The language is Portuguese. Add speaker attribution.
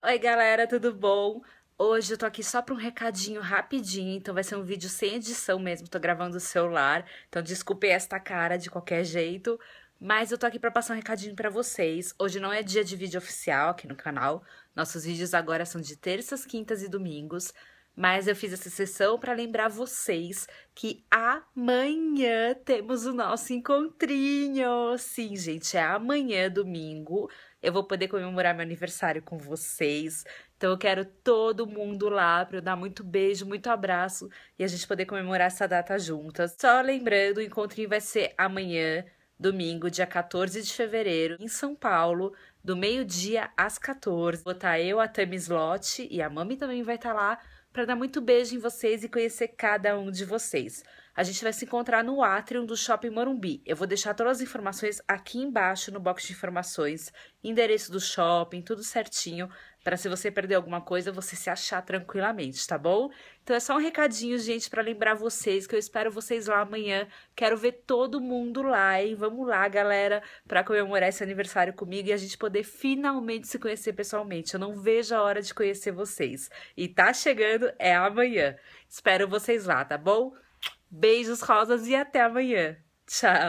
Speaker 1: Oi, galera, tudo bom? Hoje eu tô aqui só pra um recadinho rapidinho, então vai ser um vídeo sem edição mesmo, tô gravando o celular, então desculpe esta cara de qualquer jeito, mas eu tô aqui pra passar um recadinho pra vocês. Hoje não é dia de vídeo oficial aqui no canal, nossos vídeos agora são de terças, quintas e domingos, mas eu fiz essa sessão para lembrar vocês que amanhã temos o nosso encontrinho. Sim, gente, é amanhã, domingo, eu vou poder comemorar meu aniversário com vocês. Então eu quero todo mundo lá para eu dar muito beijo, muito abraço e a gente poder comemorar essa data juntas. Só lembrando, o encontrinho vai ser amanhã, domingo, dia 14 de fevereiro, em São Paulo, do meio-dia às 14. Vou estar eu, a Tami Slot e a Mami também vai estar tá lá para dar muito beijo em vocês e conhecer cada um de vocês. A gente vai se encontrar no atrium do Shopping Morumbi. Eu vou deixar todas as informações aqui embaixo no box de informações, endereço do shopping, tudo certinho, para se você perder alguma coisa, você se achar tranquilamente, tá bom? Então é só um recadinho, gente, para lembrar vocês que eu espero vocês lá amanhã. Quero ver todo mundo lá, hein? Vamos lá, galera, para comemorar esse aniversário comigo e a gente poder finalmente se conhecer pessoalmente. Eu não vejo a hora de conhecer vocês. E tá chegando, é amanhã. Espero vocês lá, tá bom? Beijos rosas e até amanhã. Tchau!